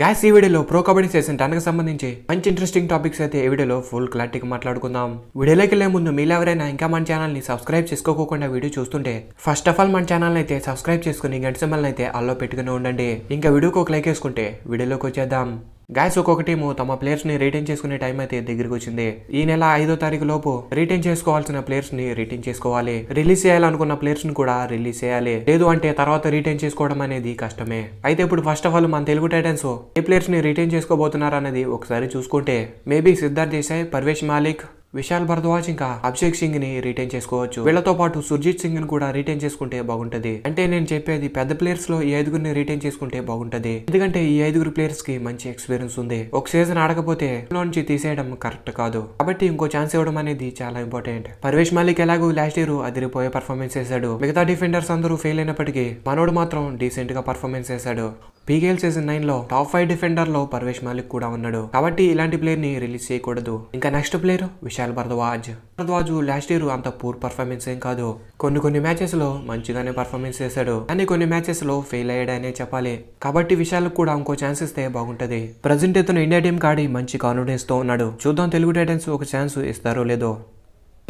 gas ఈ వీడియోలో pro kabaddi season కి సంబంధించి మంచి ఇంట్రెస్టింగ్ టాపిక్స్ అయితే ఈ వీడియోలో ఫుల్ క్లారిటీగా మాట్లాడుకుందాం వీడియోలోకి వెళ్ళే ముందు మీరు ఎవరైనా ఇంకా మన ఛానల్ని సబ్స్క్రైబ్ చేసుకోకుండా వీడియో చూస్తుంటే ఫస్ట్ ఆఫ్ ఆల్ మన ఛానల్ అయితే సబ్స్క్రైబ్ చేసుకుని గంట సింబల్ అయితే అల్లో పెట్టుకుని ఉండండి ఇంకా వీడియోకి ఒక లైక్ వేసుకుంటే వీడియోలోకి వచ్చేద్దాం గాయస్ ఒక్కొక్క టీము తమ ప్లేయర్స్ ని రిటైన్ చేసుకునే టైం అయితే దగ్గరికి వచ్చింది ఈ నెల ఐదో తారీఖు లోపు రిటైన్ చేసుకోవాల్సిన ప్లేయర్స్ ని రిటైన్ చేసుకోవాలి రిలీజ్ చేయాలనుకున్న ప్లేయర్స్ ని కూడా రిలీజ్ చేయాలి లేదు అంటే తర్వాత రిటైన్ చేసుకోవడం అనేది కష్టమే అయితే ఇప్పుడు ఫస్ట్ ఆఫ్ ఆల్ మన తెలుగు టైటన్స్ ఏ ప్లేయర్స్ ని రిటైన్ చేసుకోబోతున్నారు అనేది ఒకసారి చూసుకుంటే మేబీ సిద్ధార్థ్ దేశాయ్ పర్వేష్ మాలిక్ విశాల్ భరద్వాజ్ ఇంకా అభిషేక్ సింగ్ ని రిటైన్ చేసుకోవచ్చు వీళ్ళతో పాటు సుర్జిత్ సింగ్ ని కూడా రిటైన్ చేసుకుంటే బాగుంటది అంటే నేను చెప్పేది పెద్ద ప్లేయర్స్ లో ఈ ఐదుగురిని రిటైన్ చేసుకుంటే బాగుంటది ఎందుకంటే ఈ ఐదుగురు ప్లేయర్స్ కి మంచి ఎక్స్పీరియన్స్ ఉంది ఒక సీజన్ ఆడకపోతే నుంచి తీసేయడం కరెక్ట్ కాదు కాబట్టి ఇంకో ఛాన్స్ ఇవ్వడం అనేది చాలా ఇంపార్టెంట్ పర్వేష్ మాలిక్ ఎలాగో లాస్ట్ ఇయర్ అదిరిపోయే పర్ఫార్మెన్స్ చేశాడు మిగతా డిఫెండర్స్ అందరూ ఫెయిల్ అయినప్పటికీ మనోడు మాత్రం డీసెంట్ గా పర్ఫార్మెన్స్ చేశాడు పీకేఎల్ సీజన్ నైన్ లో టాప్ ఫైవ్ డిఫెండర్ లో పర్వేష్ మాలిక్ కూడా ఉన్నాడు కాబట్టి ఇలాంటి ప్లేయర్ ని రిలీజ్ చేయకూడదు ఇంకా next player Vishal Bharadwaj Bharadwaj last year అంత పూర్ పర్ఫార్మెన్స్ ఏం కాదు కొన్ని కొన్ని మ్యాచెస్ లో మంచిగానే పర్ఫార్మెన్స్ చేశాడు అని కొన్ని మ్యాచెస్ లో ఫెయిల్ అయ్యాడనే చెప్పాలి కాబట్టి విశాల్ కూడా ఇంకో ఛాన్స్ ఇస్తే బాగుంటది ప్రజెంట్ ఇతను ఇండియా టీం కాడి మంచి కాన్ఫిడెన్స్ తో ఉన్నాడు చూద్దాం తెలుగు టైటన్స్ ఒక ఛాన్స్ ఇస్తారో లేదో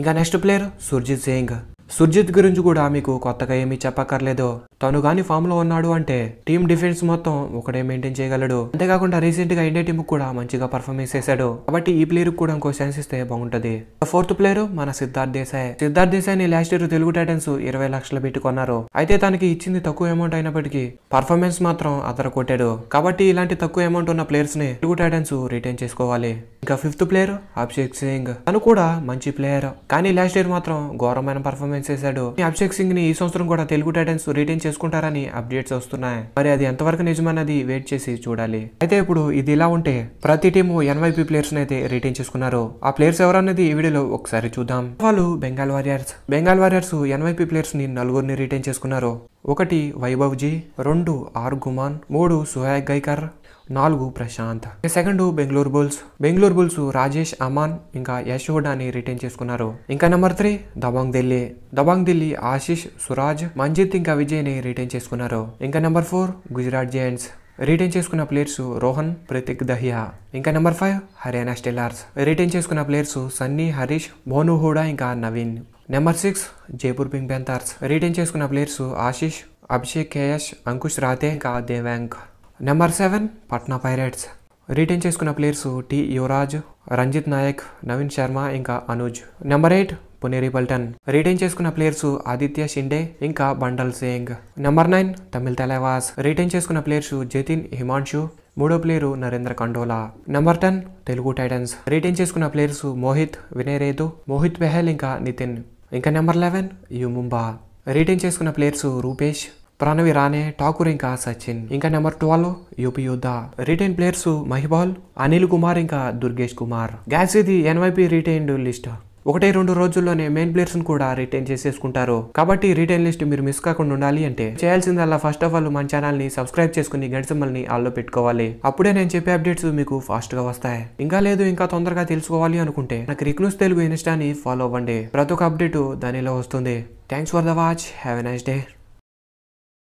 ఇంకా నెక్స్ట్ ప్లేయర్ సుర్జిత్ సింగ్ సుర్జిత్ గురించి కూడా మీకు కొత్తగా ఏమీ చెప్పక్కర్లేదు తను గాని ఫామ్ లో ఉన్నాడు అంటే టీం డిఫెన్స్ మొత్తం ఒకటే మెయింటైన్ చేయగలడు అంతేకాకుండా రీసెంట్ గా ఇండియా టీమ్ కూడా మంచిగా పర్ఫార్మెన్స్ చేశాడు కాబట్టి ఈ ప్లేయర్ కూడా ఇంకో ఛాన్స్ ఇస్తే బాగుంటది ఫోర్త్ ప్లేయర్ మన సిద్ధార్థ్ దేశాయ్ సిద్ధార్థ్ దేశాయ్ ని లాస్ట్ ఇయర్ తెలుగు టైటన్స్ ఇరవై లక్షలు పెట్టుకున్నారు అయితే తనకి ఇచ్చింది తక్కువ అమౌంట్ అయినప్పటికీ పర్ఫార్మెన్స్ మాత్రం అదర కొట్టాడు కాబట్టి ఇలాంటి తక్కువ అమౌంట్ ఉన్న ప్లేయర్స్ ని తెలుగు టైటన్స్ రిటైన్ చేసుకోవాలి ఇంకా ఫిఫ్త్ ప్లేయర్ అభిషేక్ సింగ్ తను కూడా మంచి ప్లేయర్ కానీ లాస్ట్ ఇయర్ మాత్రం ఘోరమైన పర్ఫార్మెన్స్ చేశాడు అభిషేక్ సింగ్ ని ఈ సంవత్సరం కూడా తెలుగు టైటన్స్ రిటైన్ చేసుకుంటారని అప్డేట్స్ వస్తున్నాయి మరి అది ఎంతవరకు నిజమన్నది వెయిట్ చేసి చూడాలి అయితే ఇప్పుడు ఇది ఇలా ఉంటే ప్రతి టీము ఎన్వైపీ ప్లేయర్స్ అయితే రిటైన్ చేసుకున్నారు ఆ ప్లేయర్స్ ఎవరన్నది ఈ వీడియోలో ఒకసారి చూద్దాం వాళ్ళు Bengal Warriors Bengal Warriors NYP players ని నలుగురిని రిటైన్ చేసుకున్నారు ఒకటి వైభవ్జీ రెండు ఆర్ గుమాన్ మూడు సుహాయ్ గైకర్ నాలుగు Prashanth second Bengaluru Bulls Bengaluru Bulls Rajesh Aman ఇంకా యశ్ హుడాని రిటైన్ చేసుకున్నారు ఇంకా నెంబర్ త్రీ దబాంగ్ ఢిల్లీ దబాంగ్ ఢిల్లీ ఆశిష్ సురాజ్ మంజిత్ ఇంకా విజయ్ ని రిటైన్ చేసుకున్నారు ఇంకా number four Gujarat Giants retain చేసుకున్న ప్లేయర్స్ రోహన్ ప్రతిక్ దహియా ఇంకా number five Haryana Steelers retain చేసుకున్న ప్లేయర్స్ సన్నీ హరీష్ భోను హూడా ఇంకా Naveen number six Jaipur Pink Panthers retain చేసుకున్న ప్లేయర్స్ ఆశీష్ అభిషేక్ కేయష్ అంకుష్ రాతే ఇంకా Devank number seven Patna Pirates retain చేసుకున్న ప్లేయర్స్ టి యువరాజ్ రంజిత్ నాయక్ నవీన్ శర్మ ఇంకా Anuj number eight Puneri Paltan retain చేసుకున్న ప్లేయర్స్ ఆదిత్య షిండే ఇంకా బండల్ Singh number nine Tamil Thalaivas retain చేసుకున్న ప్లేయర్స్ జతిన్ హిమాన్షు మూడో player Narender Kandola number ten Telugu Titans retain చేసుకున్న ప్లేయర్స్ మోహిత్ వినయ్ రేతు మోహిత్ బెహల్ ఇంకా నితిన్ ఇంకా నెంబర్ లెవెన్ యుముంబా రీటైన్ చేసుకున్న ప్లేయర్స్ రూపేష్ ప్రణవి రాణే ఠాకూర్ ఇంకా సచిన్ ఇంకా number twelve UP Yoddha retain players మహిబాల్ అనిల్ కుమార్ ఇంకా దుర్గేష్ కుమార్ గ్యాస్ ఇది ఎన్వైపీ రిటైన్డ్ లిస్ట్ ఒకటే రెండు రోజుల్లోనే మెయిన్ ప్లేయర్స్ కూడా రిటైన్ చేసేసుకుంటారు కాబట్టి రిటైన్ లిస్ట్ మీరు మిస్ కాకుండా ఉండాలి అంటే చేయాల్సిందల్లా ఫస్ట్ ఆఫ్ ఆల్ మన ఛానల్ని సబ్స్క్రైబ్ చేసుకుని గడిసమ్మల్ని ఆల్లో పెట్టుకోవాలి అప్పుడే నేను చెప్పే అప్డేట్స్ మీకు ఫాస్ట్గా వస్తాయి ఇంకా లేదు ఇంకా తొందరగా తెలుసుకోవాలి అనుకుంటే నాకు రిక్నూస్ తెలుగు ఇన్స్టాని ఫాలో అవ్వండి ప్రతి ఒక్క అప్డేటు దానిలో వస్తుంది thanks for the watch have a nice day